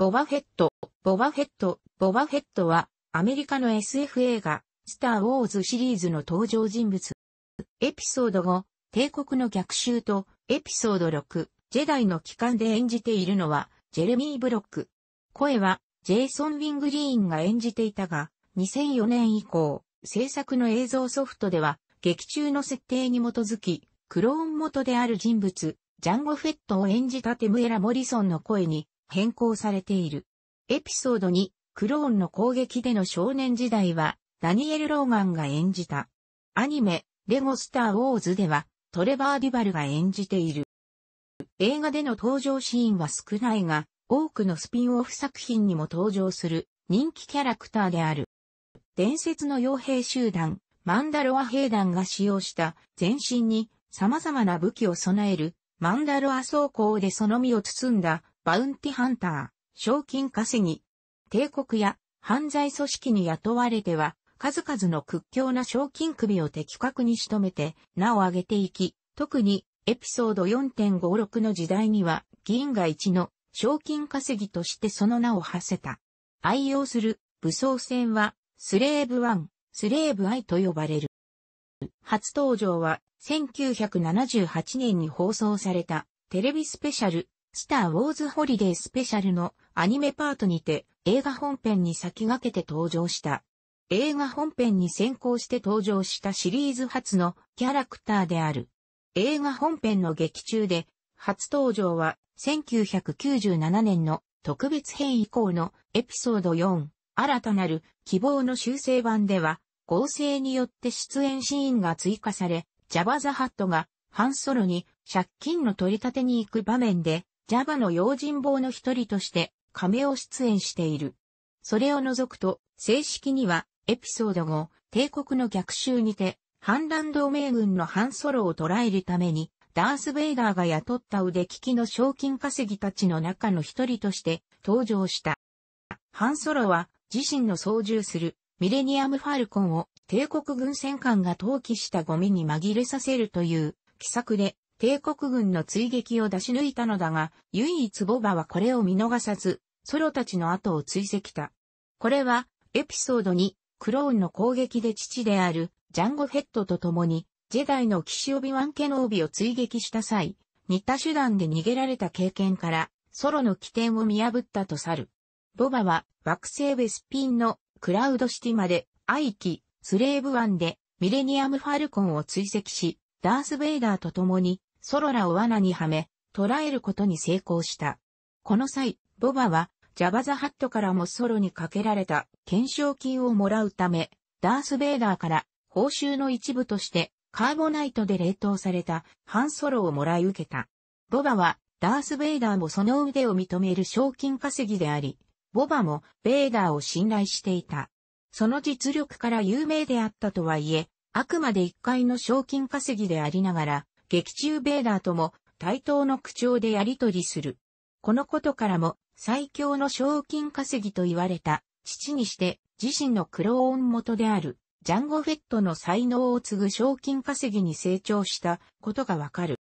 ボバフェット、ボバフェット、ボバフェットは、アメリカの SF 映画、スター・ウォーズシリーズの登場人物。エピソード5、帝国の逆襲と、エピソード6、ジェダイの帰還で演じているのは、ジェレミー・ブロック。声は、ジェイソン・ウィングリーンが演じていたが、2004年以降、制作の映像ソフトでは、劇中の設定に基づき、クローン元である人物、ジャンゴ・フェットを演じたテムエラ・モリソンの声に変更されている。エピソード2、クローンの攻撃での少年時代は、ダニエル・ローガンが演じた。アニメ、レゴスター・ウォーズでは、トレバー・デュバルが演じている。映画での登場シーンは少ないが、多くのスピンオフ作品にも登場する人気キャラクターである。伝説の傭兵集団、マンダロア兵団が使用した全身に様々な武器を備えるマンダロア装甲でその身を包んだバウンティハンター、賞金稼ぎ、帝国や犯罪組織に雇われては、数々の屈強な賞金首を的確に仕留めて、名を上げていき、特にエピソード4.56の時代には、銀が一の賞金稼ぎとしてその名を馳せた。愛用する武装船は、スレーブ1、スレーブイと呼ばれる。初登場は1978年に放送されたテレビスペシャルスター・ウォーズ・ホリデー・スペシャルのアニメパートにて映画本編に先駆けて登場した。映画本編に先行して登場したシリーズ初のキャラクターである。映画本編の劇中で初登場は1997年の特別編以降のエピソード4新たなる希望の修正版では合成によって出演シーンが追加されジャバザハットがハンソロに借金の取り立てに行く場面で Java の用心棒の一人として亀を出演している。それを除くと、正式にはエピソード5、帝国の逆襲にて、反乱同盟軍の反ソロを捉えるために、ダース・ベイダーが雇った腕利きの賞金稼ぎたちの中の一人として登場した。ハンソロは自身の操縦するミレニアム・ファルコンを帝国軍戦艦が投棄したゴミに紛れさせるという奇策で帝国軍の追撃を出し抜いたのだが、唯一ボバはこれを見逃さず、ソロたちの後を追跡た。これは、エピソード2、クローンの攻撃で父である、ジャンゴヘッドと共に、ジェダイの騎士オビワン・ケノービを追撃した際、似た手段で逃げられた経験から、ソロの起点を見破ったと去る。ボバは、惑星ベスピンのクラウドシティまで、イキ、スレーブンで、ミレニアム・ファルコンを追跡し、ダース・ベイダーと共に、ソロラを罠にはめ、捕らえることに成功した。この際、ボバは、ジャバザハットからもソロにかけられた懸賞金をもらうため、ダース・ベイダーから報酬の一部としてカーボナイトで冷凍されたハンソロをもらい受けた。ボバはダース・ベイダーもその腕を認める賞金稼ぎであり、ボバもベイダーを信頼していた。その実力から有名であったとはいえ、あくまで一回の賞金稼ぎでありながら、劇中ベーダーとも対等の口調でやりとりする。このことからも最強の賞金稼ぎと言われた父にして自身のクローン元であるジャンゴフェットの才能を継ぐ賞金稼ぎに成長したことがわかる。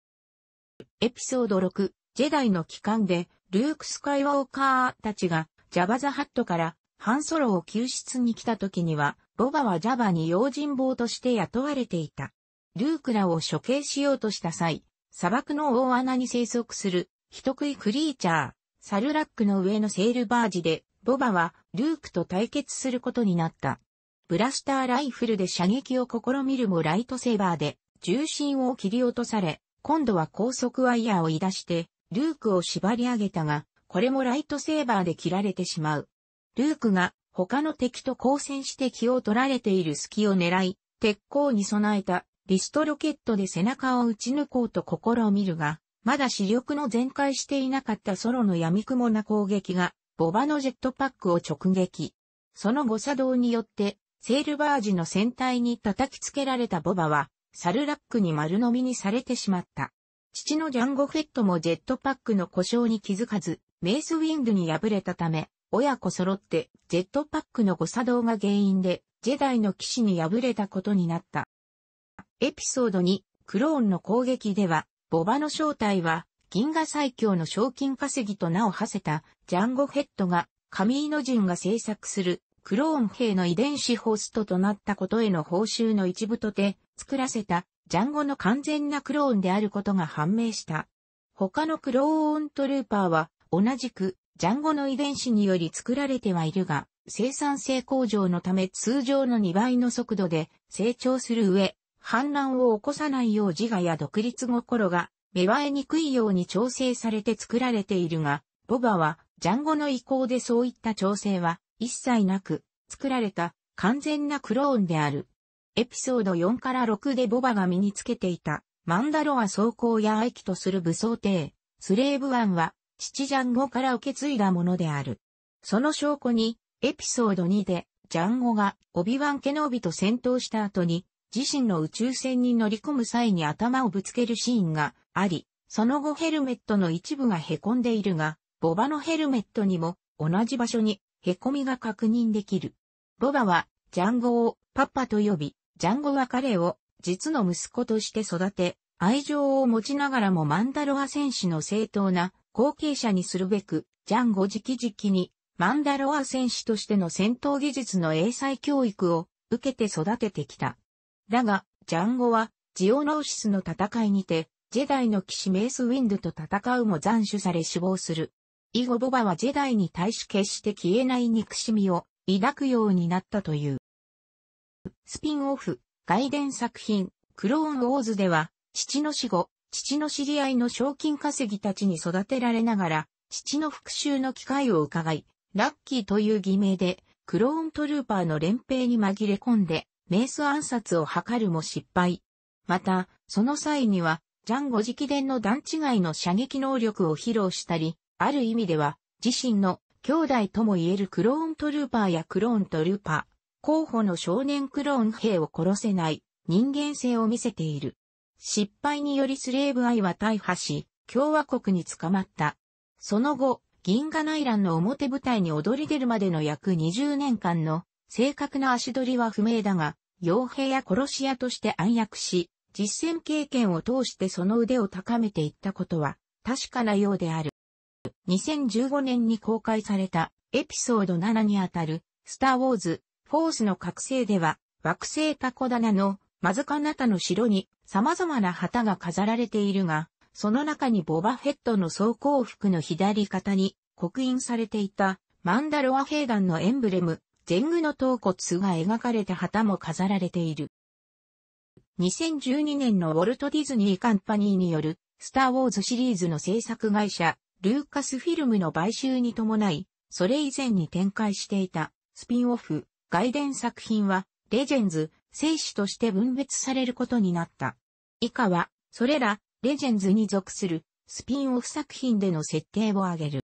エピソード6、ジェダイの帰還でルーク・スカイウォーカーたちがジャバザハットからハンソロを救出に来た時にはボバはジャバに用心棒として雇われていた。ルークらを処刑しようとした際、砂漠の大穴に生息する、人食いクリーチャー、サルラックの上のセールバージで、ボバはルークと対決することになった。ブラスターライフルで射撃を試みるもライトセーバーで重心を切り落とされ、今度は高速ワイヤーを出して、ルークを縛り上げたが、これもライトセーバーで切られてしまう。ルークが他の敵と交戦して気を取られている隙を狙い、鉄鋼に備えたリストロケットで背中を撃ち抜こうと試みるが、まだ視力の全開していなかったソロの闇雲な攻撃が、ボバのジェットパックを直撃。その誤作動によって、セールバージの船体に叩きつけられたボバは、サルラックに丸飲みにされてしまった。父のジャンゴフェットもジェットパックの故障に気づかず、メースウィンドに敗れたため、親子揃って、ジェットパックの誤作動が原因で、ジェダイの騎士に敗れたことになった。エピソード2、クローンの攻撃では、ボバの正体は、銀河最強の賞金稼ぎと名を馳せた、ジャンゴヘッドが、神井ノ人が制作する、クローン兵の遺伝子ホストとなったことへの報酬の一部とて、作らせた、ジャンゴの完全なクローンであることが判明した。他のクローントルーパーは、同じく、ジャンゴの遺伝子により作られてはいるが、生産性向上のため通常の2倍の速度で成長する上、反乱を起こさないよう自我や独立心が芽生えにくいように調整されて作られているが、ボバはジャンゴの意向でそういった調整は一切なく作られた完全なクローンである。エピソード4から6でボバが身につけていたマンダロア装甲や愛機とする武装艇、スレーブワンは、七ジャンゴから受け継いだものである。その証拠に、エピソード2で、ジャンゴが、オビワン・ケノービと戦闘した後に、自身の宇宙船に乗り込む際に頭をぶつけるシーンがあり、その後ヘルメットの一部が凹んでいるが、ボバのヘルメットにも同じ場所に凹みが確認できる。ボバはジャンゴをパパと呼び、ジャンゴは彼を実の息子として育て、愛情を持ちながらもマンダロア戦士の正当な後継者にするべく、ジャンゴ直々にマンダロア戦士としての戦闘技術の英才教育を受けて育ててきた。だが、ジャンゴは、ジオノーシスの戦いにて、ジェダイの騎士メイスウィンドと戦うも斬首され死亡する。以後ボバはジェダイに対し決して消えない憎しみを抱くようになったという。スピンオフ、外伝作品、クローンウォーズでは、父の死後、父の知り合いの賞金稼ぎたちに育てられながら、父の復讐の機会を伺い、ラッキーという偽名で、クローントルーパーの連兵に紛れ込んで、メース暗殺を図るも失敗。また、その際には、ジャンゴ直伝の段違いの射撃能力を披露したり、ある意味では、自身の兄弟とも言えるクローントルーパーやクローントルーパー、候補の少年クローン兵を殺せない人間性を見せている。失敗によりスレーブ愛は大破し、共和国に捕まった。その後、銀河内乱の表舞台に踊り出るまでの約20年間の正確な足取りは不明だが、傭兵や殺し屋として暗躍し、実践経験を通してその腕を高めていったことは確かなようである。2015年に公開されたエピソード7にあたるスター・ウォーズ・フォースの覚醒では惑星タコ棚のマズカナタの城に様々な旗が飾られているが、その中にボバフェットの装甲服の左肩に刻印されていたマンダロア兵団のエンブレム全具の頭骨が描かれた旗も飾られている。2012年のウォルト・ディズニー・カンパニーによる、スター・ウォーズシリーズの制作会社、ルーカスフィルムの買収に伴い、それ以前に展開していた、スピンオフ、外伝作品は、レジェンズ、生死として分別されることになった。以下は、それら、レジェンズに属する、スピンオフ作品での設定を挙げる。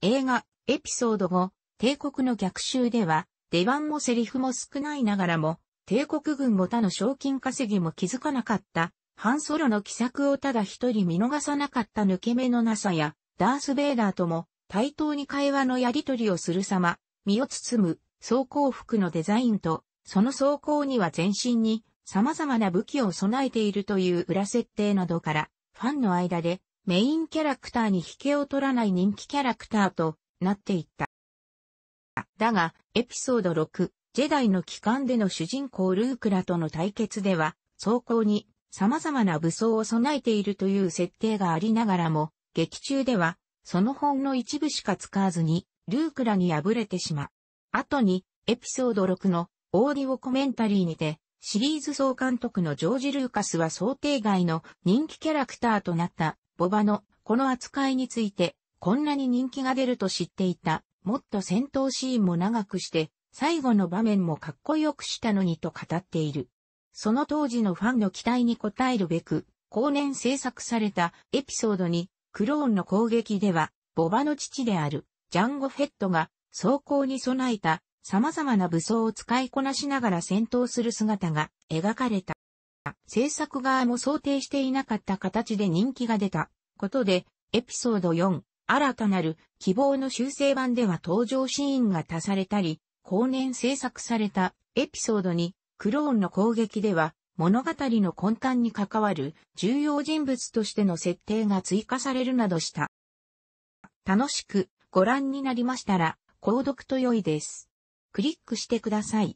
映画、エピソード5、帝国の逆襲では、出番もセリフも少ないながらも、帝国軍も他の賞金稼ぎも気づかなかった、ハンソロの奇策をただ一人見逃さなかった抜け目のなさや、ダース・ベイダーとも対等に会話のやり取りをする様、身を包む装甲服のデザインと、その装甲には全身に様々な武器を備えているという裏設定などから、ファンの間でメインキャラクターに引けを取らない人気キャラクターとなっていった。だが、エピソード6、ジェダイの帰還での主人公ルークラとの対決では、走行に様々な武装を備えているという設定がありながらも、劇中では、その本の一部しか使わずに、ルークラに敗れてしまう。後に、エピソード6のオーディオコメンタリーにて、シリーズ総監督のジョージ・ルーカスは想定外の人気キャラクターとなった、ボバのこの扱いについて、こんなに人気が出ると知っていたもっと戦闘シーンも長くして、最後の場面もかっこよくしたのにと語っている。その当時のファンの期待に応えるべく、後年制作されたエピソードに、クローンの攻撃では、ボバの父であるジャンゴ・フェットが装甲に備えた様々な武装を使いこなしながら戦闘する姿が描かれた。制作側も想定していなかった形で人気が出たことで、エピソード4、新たなる希望の修正版では登場シーンが足されたり、後年制作されたエピソードに、クローンの攻撃では物語の根幹に関わる重要人物としての設定が追加されるなどした。楽しくご覧になりましたら、購読と良いです。クリックしてください。